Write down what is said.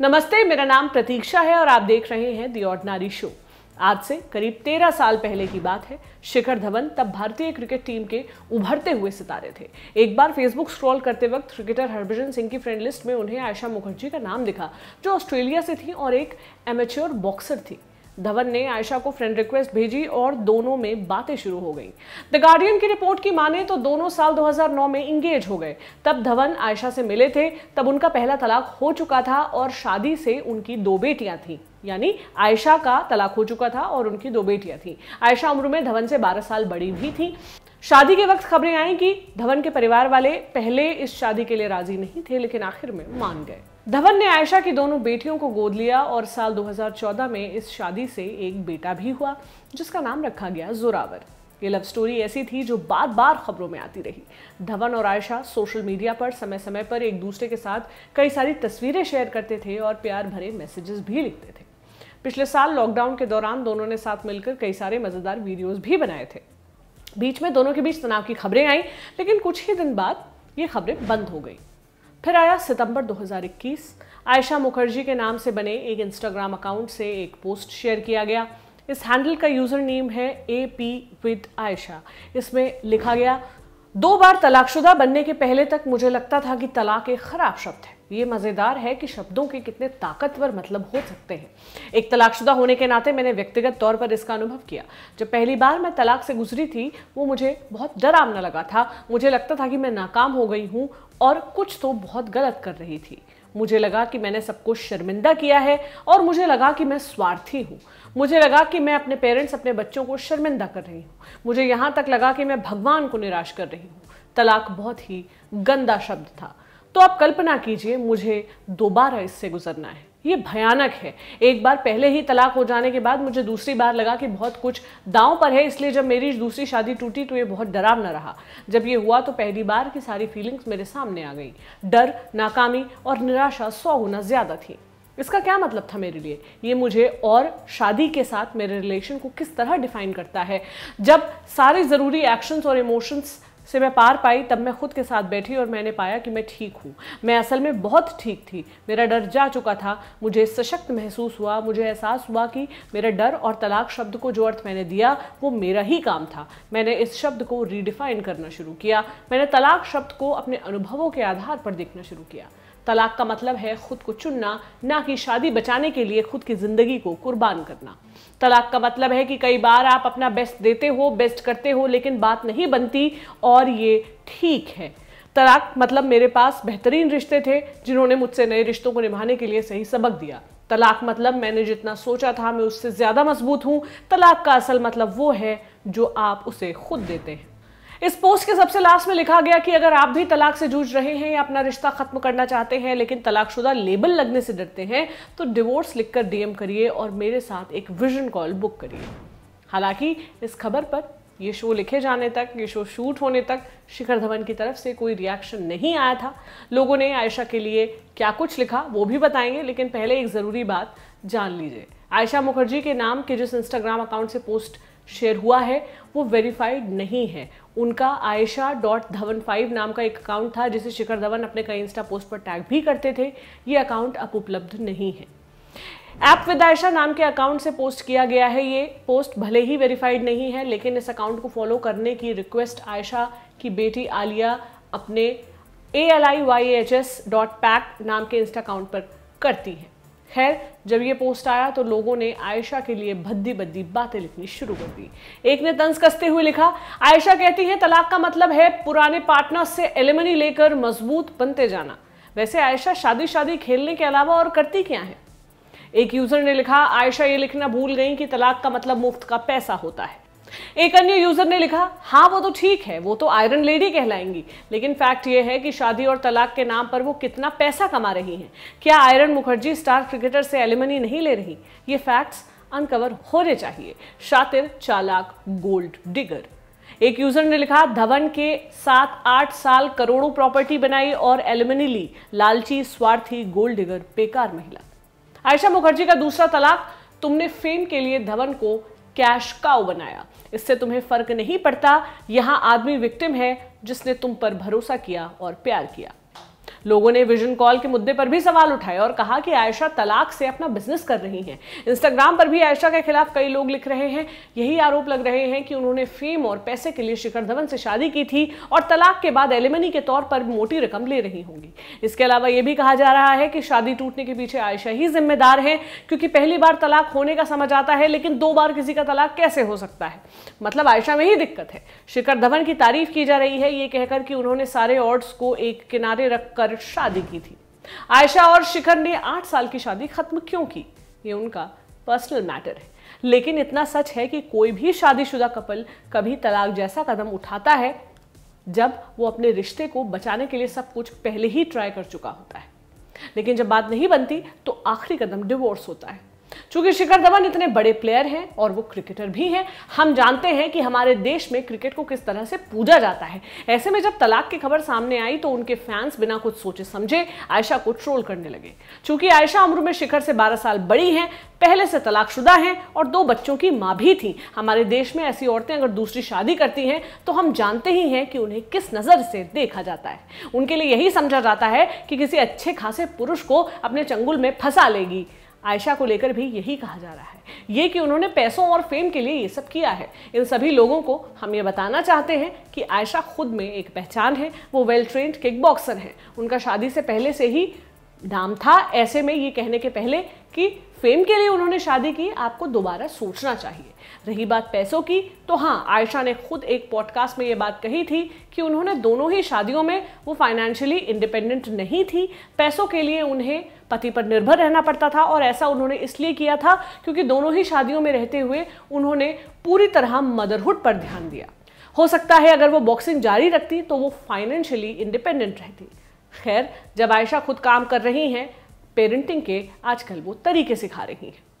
नमस्ते मेरा नाम प्रतीक्षा है और आप देख रहे हैं दी ऑर्डनारी शो आज से करीब तेरह साल पहले की बात है शिखर धवन तब भारतीय क्रिकेट टीम के उभरते हुए सितारे थे एक बार फेसबुक स्क्रॉल करते वक्त क्रिकेटर हरभजन सिंह की फ्रेंड लिस्ट में उन्हें आयशा मुखर्जी का नाम दिखा जो ऑस्ट्रेलिया से थी और एक एमेच्योर बॉक्सर थी धवन ने आयशा को फ्रेंड रिक्वेस्ट भेजी और दोनों में बातें शुरू हो गई द गार्डियन की रिपोर्ट की माने तो दोनों साल 2009 में इंगेज हो गए तब धवन आयशा से मिले थे तब उनका पहला तलाक हो चुका था और शादी से उनकी दो बेटियां थीं यानी आयशा का तलाक हो चुका था और उनकी दो बेटियां थीं आयशा उम्र में धवन से बारह साल बड़ी भी थी शादी के वक्त खबरें आई कि धवन के परिवार वाले पहले इस शादी के लिए राजी नहीं थे लेकिन आखिर में मान गए धवन ने आयशा की दोनों बेटियों को गोद लिया और साल 2014 में इस शादी से एक बेटा भी हुआ जिसका नाम रखा गया जोरावर ये लव स्टोरी ऐसी थी जो बार बार खबरों में आती रही धवन और आयशा सोशल मीडिया पर समय समय पर एक दूसरे के साथ कई सारी तस्वीरें शेयर करते थे और प्यार भरे मैसेजेस भी लिखते थे पिछले साल लॉकडाउन के दौरान दोनों ने साथ मिलकर कई सारे मज़ेदार वीडियोज़ भी बनाए थे बीच में दोनों के बीच तनाव की खबरें आई लेकिन कुछ ही दिन बाद ये खबरें बंद हो गई फिर आया सितंबर 2021 आयशा मुखर्जी के नाम से बने एक इंस्टाग्राम अकाउंट से एक पोस्ट शेयर किया गया इस हैंडल का यूज़र नेम है ए पी विद आयशा इसमें लिखा गया दो बार तलाकशुदा बनने के पहले तक मुझे लगता था कि तलाक एक ख़राब शब्द है ये मज़ेदार है कि शब्दों के कितने ताकतवर मतलब हो सकते हैं एक तलाकशुदा होने के नाते मैंने व्यक्तिगत तौर पर इसका अनुभव किया जब पहली बार मैं तलाक से गुजरी थी वो मुझे बहुत डरावना लगा था मुझे लगता था कि मैं नाकाम हो गई हूँ और कुछ तो बहुत गलत कर रही थी मुझे लगा कि मैंने सबको शर्मिंदा किया है और मुझे लगा कि मैं स्वार्थी हूँ मुझे लगा कि मैं अपने पेरेंट्स अपने बच्चों को शर्मिंदा कर रही हूँ मुझे यहाँ तक लगा कि मैं भगवान को निराश कर रही हूँ तलाक बहुत ही गंदा शब्द था तो आप कल्पना कीजिए मुझे दोबारा इससे गुजरना है ये भयानक है एक बार पहले ही तलाक हो जाने के बाद मुझे दूसरी बार लगा कि बहुत कुछ दांव पर है इसलिए जब मेरी दूसरी शादी टूटी तो ये बहुत डरावना रहा जब ये हुआ तो पहली बार की सारी फीलिंग्स मेरे सामने आ गई डर नाकामी और निराशा सौ गुना ज़्यादा थी इसका क्या मतलब था मेरे लिए ये मुझे और शादी के साथ मेरे रिलेशन को किस तरह डिफाइन करता है जब सारे ज़रूरी एक्शंस और इमोशंस से मैं पार पाई तब मैं खुद के साथ बैठी और मैंने पाया कि मैं ठीक हूँ मैं असल में बहुत ठीक थी मेरा डर जा चुका था मुझे सशक्त महसूस हुआ मुझे एहसास हुआ कि मेरा डर और तलाक शब्द को जो अर्थ मैंने दिया वो मेरा ही काम था मैंने इस शब्द को रीडिफाइन करना शुरू किया मैंने तलाक शब्द को अपने अनुभवों के आधार पर देखना शुरू किया तलाक का मतलब है खुद को चुनना ना कि शादी बचाने के लिए खुद की ज़िंदगी को कुर्बान करना तलाक का मतलब है कि कई बार आप अपना बेस्ट देते हो बेस्ट करते हो लेकिन बात नहीं बनती और ये ठीक है तलाक मतलब मेरे पास बेहतरीन रिश्ते थे जिन्होंने मुझसे नए रिश्तों को निभाने के लिए सही सबक दिया तलाक मतलब मैंने जितना सोचा था मैं उससे ज़्यादा मजबूत हूँ तलाक का असल मतलब वो है जो आप उसे खुद देते हैं इस पोस्ट के सबसे लास्ट में लिखा गया कि अगर आप भी तलाक से जूझ रहे हैं या अपना रिश्ता खत्म करना चाहते हैं लेकिन तलाकशुदा लेबल लगने से डरते हैं तो डिवोर्स लिखकर डीएम करिए और मेरे साथ एक विजन कॉल बुक करिए हालांकि इस खबर पर ये शो लिखे जाने तक ये शो शूट होने तक शिखर धवन की तरफ से कोई रिएक्शन नहीं आया था लोगों ने आयशा के लिए क्या कुछ लिखा वो भी बताएंगे लेकिन पहले एक ज़रूरी बात जान लीजिए आयशा मुखर्जी के नाम के जिस इंस्टाग्राम अकाउंट से पोस्ट शेयर हुआ है वो वेरीफाइड नहीं है उनका आयशा डॉट धवन फाइव नाम का एक अकाउंट था जिसे शिखर धवन अपने कई इंस्टा पोस्ट पर टैग भी करते थे ये अकाउंट अब उपलब्ध नहीं है ऐप विद आयशा नाम के अकाउंट से पोस्ट किया गया है ये पोस्ट भले ही वेरीफाइड नहीं है लेकिन इस अकाउंट को फॉलो करने की रिक्वेस्ट आयशा की बेटी आलिया अपने A L I Y H S dot pack नाम के इंस्टा अकाउंट पर करती है खैर जब ये पोस्ट आया तो लोगों ने आयशा के लिए भद्दी भद्दी बातें लिखनी शुरू कर दी एक ने तंज कसते हुए लिखा आयशा कहती है तलाक का मतलब है पुराने पार्टनर से एलिमनी लेकर मजबूत बनते जाना वैसे आयशा शादी शादी खेलने के अलावा और करती क्या है एक यूजर ने लिखा आयशा ये लिखना भूल गई कि तलाक का मतलब मुफ्त का पैसा होता है एक अन्य यूजर ने लिखा हाँ वो तो ठीक है वो तो आयरन लेडी कहलाएंगी लेकिन फैक्ट ये है कि शादी और तलाक के नाम पर वो कितना पैसा कमा रही हैं क्या आयरन मुखर्जी स्टार क्रिकेटर से एलिमनी नहीं ले रही ये फैक्ट्स अनकवर होने चाहिए शातिर चालाक गोल्ड डिगर एक यूजर ने लिखा धवन के सात आठ साल करोड़ों प्रॉपर्टी बनाई और एलिमनी ली लालची स्वार्थी गोल्ड डिगर बेकार महिला आयशा मुखर्जी का दूसरा तलाक तुमने फेम के लिए धवन को कैश काउ बनाया इससे तुम्हें फर्क नहीं पड़ता यहां आदमी विक्टिम है जिसने तुम पर भरोसा किया और प्यार किया लोगों ने विजन कॉल के मुद्दे पर भी सवाल उठाए और कहा कि आयशा तलाक से अपना बिजनेस कर रही हैं इंस्टाग्राम पर भी आयशा के खिलाफ कई लोग लिख रहे हैं यही आरोप लग रहे हैं कि उन्होंने फेम और पैसे के लिए शिखर धवन से शादी की थी और तलाक के बाद एलिमनी के तौर पर मोटी रकम ले रही होंगी इसके अलावा यह भी कहा जा रहा है कि शादी टूटने के पीछे आयशा ही जिम्मेदार है क्योंकि पहली बार तलाक होने का समझ आता है लेकिन दो बार किसी का तलाक कैसे हो सकता है मतलब आयशा में ही दिक्कत है शिखर धवन की तारीफ की जा रही है ये कहकर कि उन्होंने सारे ऑर्ड्स को एक किनारे रखकर शादी की थी आयशा और शिखर ने आठ साल की शादी खत्म क्यों की ये उनका पर्सनल मैटर है लेकिन इतना सच है कि कोई भी शादीशुदा कपल कभी तलाक जैसा कदम उठाता है जब वो अपने रिश्ते को बचाने के लिए सब कुछ पहले ही ट्राई कर चुका होता है लेकिन जब बात नहीं बनती तो आखिरी कदम डिवोर्स होता है चूंकि शिखर धवन इतने बड़े प्लेयर हैं और वो क्रिकेटर भी हैं हम जानते हैं कि हमारे देश में क्रिकेट को किस तरह से पूजा जाता है ऐसे में जब तलाक की खबर सामने आई तो उनके फैंस बिना कुछ सोचे समझे आयशा को ट्रोल करने लगे चूंकि आयशा उम्र में शिखर से बारह साल बड़ी हैं पहले से तलाकशुदा हैं और दो बच्चों की माँ भी थी हमारे देश में ऐसी औरतें अगर दूसरी शादी करती हैं तो हम जानते ही हैं कि उन्हें किस नज़र से देखा जाता है उनके लिए यही समझा जाता है कि किसी अच्छे खासे पुरुष को अपने चंगुल में फंसा लेगी आयशा को लेकर भी यही कहा जा रहा है ये कि उन्होंने पैसों और फेम के लिए ये सब किया है इन सभी लोगों को हम ये बताना चाहते हैं कि आयशा खुद में एक पहचान है वो वेल ट्रेंड किक बॉक्सर हैं उनका शादी से पहले से ही नाम था ऐसे में ये कहने के पहले कि फेम के लिए उन्होंने शादी की आपको दोबारा सोचना चाहिए रही बात पैसों की तो हाँ आयशा ने खुद एक पॉडकास्ट में ये बात कही थी कि उन्होंने दोनों ही शादियों में वो फाइनेंशियली इंडिपेंडेंट नहीं थी पैसों के लिए उन्हें पति पर निर्भर रहना पड़ता था और ऐसा उन्होंने इसलिए किया था क्योंकि दोनों ही शादियों में रहते हुए उन्होंने पूरी तरह मदरहुड पर ध्यान दिया हो सकता है अगर वो बॉक्सिंग जारी रखती तो वो फाइनेंशियली इंडिपेंडेंट रहती खैर जब आयशा खुद काम कर रही हैं पेरेंटिंग के आजकल वो तरीके सिखा रही हैं